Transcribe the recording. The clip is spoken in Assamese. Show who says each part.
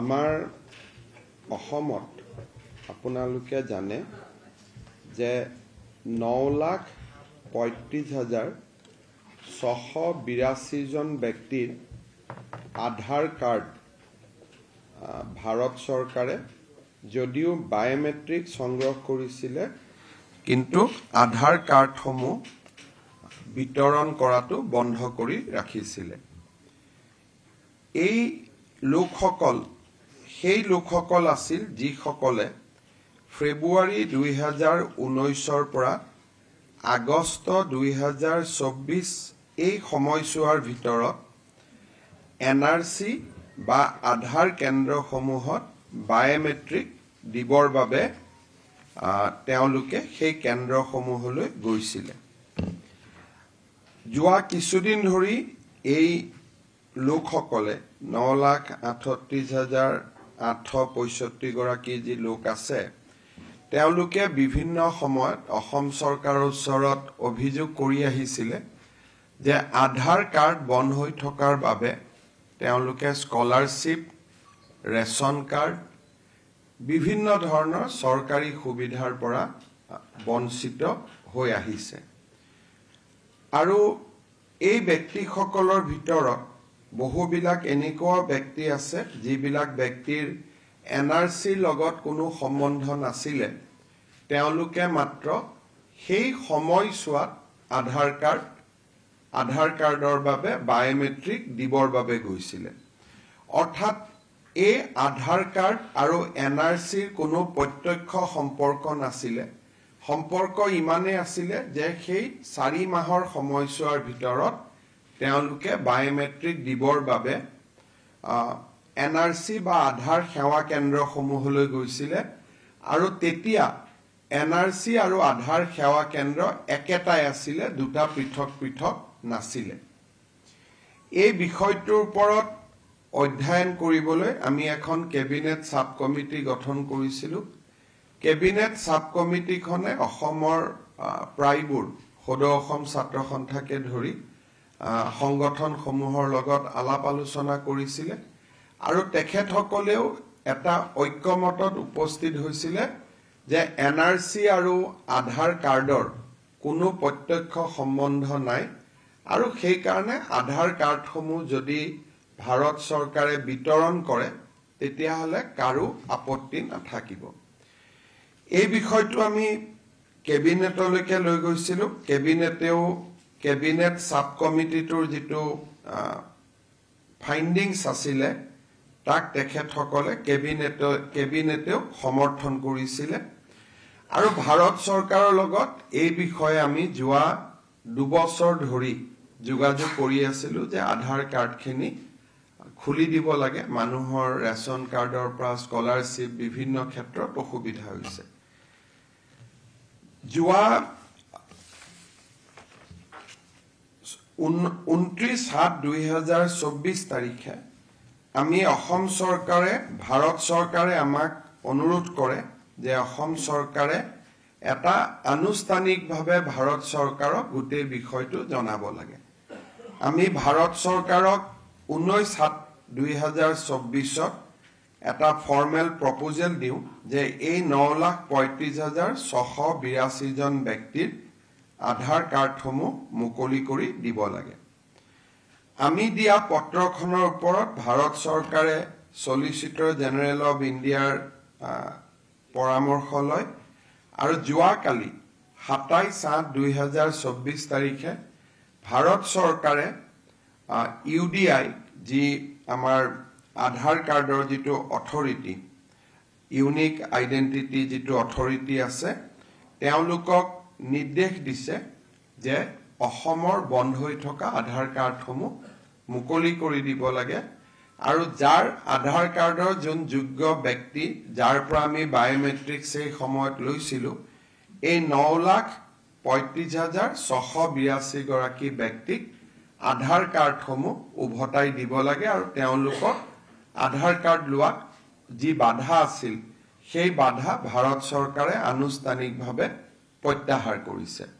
Speaker 1: আমাৰ অসমত আপোনালোকে জানে যে ন লাখ পঁয়ত্ৰিছ হাজাৰ ছশ বিৰাশীজন ব্যক্তিৰ আধাৰ কাৰ্ড ভাৰত চৰকাৰে যদিও বায়'মেট্ৰিক সংগ্ৰহ কৰিছিলে কিন্তু আধাৰ কাৰ্ডসমূহ বিতৰণ কৰাটো বন্ধ কৰি ৰাখিছিলে এই লোকসকল সেই লোকসকল আছিল যিসকলে ফেব্ৰুৱাৰী দুই হাজাৰ ঊনৈছৰ পৰা আগষ্ট দুই হাজাৰ চৌবিছ এই সময়ছোৱাৰ ভিতৰত এন আৰ চি বা আধাৰ কেন্দ্ৰসমূহত বায়'মেট্ৰিক দিবৰ বাবে তেওঁলোকে সেই কেন্দ্ৰসমূহলৈ গৈছিলে যোৱা কিছুদিন ধৰি এই লোকসকলে ন লাখ আঠত্ৰিছ হাজাৰ আঠশ গৰাকী যি লোক আছে তেওঁলোকে বিভিন্ন সময়ত অসম চৰকাৰৰ ওচৰত অভিযোগ কৰি আহিছিলে যে আধাৰ কাৰ্ড বন্ধ হৈ থকাৰ বাবে তেওঁলোকে স্কলাৰশ্বিপ ৰেচন কাৰ্ড বিভিন্ন ধৰণৰ চৰকাৰী সুবিধাৰ পৰা বঞ্চিত হৈ আহিছে আৰু এই ব্যক্তিসকলৰ ভিতৰত বহুবিলাক এনেকুৱা ব্যক্তি আছে যিবিলাক ব্যক্তিৰ এন আৰ চিৰ লগত কোনো সম্বন্ধ নাছিলে তেওঁলোকে মাত্ৰ সেই সময়ছোৱাত আধাৰ কাৰ্ড আধাৰ কাৰ্ডৰ বাবে বায়'মেট্ৰিক দিবৰ বাবে গৈছিলে অৰ্থাৎ এই আধাৰ কাৰ্ড আৰু এন আৰ চিৰ কোনো প্ৰত্যক্ষ সম্পৰ্ক নাছিলে সম্পৰ্ক ইমানেই আছিলে যে সেই চাৰি মাহৰ সময়ছোৱাৰ ভিতৰত তেওঁলোকে বায়োমেট্ৰিক দিবৰ বাবে এন আৰ চি বা আধাৰ সেৱা কেন্দ্ৰসমূহলৈ গৈছিলে আৰু তেতিয়া এন আৰ চি আৰু আধাৰ সেৱা কেন্দ্ৰ একেটাই আছিলে দুটা পৃথক পৃথক নাছিলে এই বিষয়টোৰ ওপৰত অধ্যয়ন কৰিবলৈ আমি এখন কেবিনেট চাব কমিটি গঠন কৰিছিলোঁ কেবিনেট চাব কমিটিখনে অসমৰ প্ৰায়বোৰ সদৌ অসম ছাত্ৰ সন্থাকে ধৰি সংগঠনসমূহৰ লগত আলাপ আলোচনা কৰিছিলে আৰু তেখেতসকলেও এটা ঐক্যমতত উপস্থিত হৈছিলে যে এন আৰ চি আৰু আধাৰ কাৰ্ডৰ কোনো প্ৰত্যক্ষ সম্বন্ধ নাই আৰু সেইকাৰণে আধাৰ কাৰ্ডসমূহ যদি ভাৰত চৰকাৰে বিতৰণ কৰে তেতিয়াহ'লে কাৰো আপত্তি নাথাকিব এই বিষয়টো আমি কেবিনেটলৈকে লৈ গৈছিলোঁ কেবিনেটেও কেবিনেট সাব কমিটিটোৰ যিটো ফাইণ্ডিংছ আছিলে তাক তেখেতসকলে সকলে কেবিনেট কেবিনেটেও সমৰ্থন কৰিছিলে আৰু ভাৰত চৰকাৰৰ লগত এই বিষয়ে আমি যোৱা দুবছৰ ধৰি যোগাযোগ কৰি আছিলোঁ যে আধাৰ কাৰ্ডখিনি খুলি দিব লাগে মানুহৰ ৰেচন কাৰ্ডৰ পৰা স্কলাৰশ্বিপ বিভিন্ন ক্ষেত্ৰত অসুবিধা হৈছে যোৱা ঊনত্ৰিছ সাত দুহেজাৰ চৌব্বিছ তাৰিখে আমি অসম চৰকাৰে ভাৰত চৰকাৰে আমাক অনুৰোধ কৰে যে অসম চৰকাৰে এটা আনুষ্ঠানিকভাৱে ভাৰত চৰকাৰক গোটেই বিষয়টো জনাব লাগে আমি ভাৰত চৰকাৰক ঊনৈছ সাত দুহেজাৰ চৌব্বিছত এটা ফৰ্মেল প্ৰপজেল দিওঁ যে এই ন লাখ পঁয়ত্ৰিছ হাজাৰ ছশ বিৰাশীজন ব্যক্তিৰ আধাৰ কাৰ্ডসমূহ মুকলি কৰি দিব লাগে আমি দিয়া পত্ৰখনৰ ওপৰত ভাৰত চৰকাৰে চলিচিটৰ জেনেৰেল অৱ ইণ্ডিয়াৰ পৰামৰ্শ লয় আৰু যোৱাকালি সাতাইছ আঠ দুহেজাৰ চৌব্বিছ তাৰিখে ভাৰত চৰকাৰে ইউ ডি আই যি আমাৰ আধাৰ কাৰ্ডৰ যিটো অথৰিটি ইউনিক আইডেণ্টিটি যিটো অথৰিটি আছে তেওঁলোকক নিৰ্দেশ দিছে যে অসমৰ বন্ধ হৈ থকা আধাৰ কাৰ্ডসমূহ মুকলি কৰি দিব লাগে আৰু যাৰ আধাৰ কাৰ্ডৰ যোন যোগ্য ব্যক্তি যাৰ পৰা আমি বায়'মেট্ৰিক্স এই সময়ত লৈছিলোঁ এই ন লাখ পঁয়ত্ৰিছ হাজাৰ ছশ বিৰাশী গৰাকী ব্যক্তিক আধাৰ কাৰ্ডসমূহ উভতাই দিব লাগে আৰু তেওঁলোকক আধাৰ কাৰ্ড লোৱাত যি বাধা আছিল সেই বাধা ভাৰত চৰকাৰে আনুষ্ঠানিকভাৱে প্ৰত্যাহাৰ কৰিছে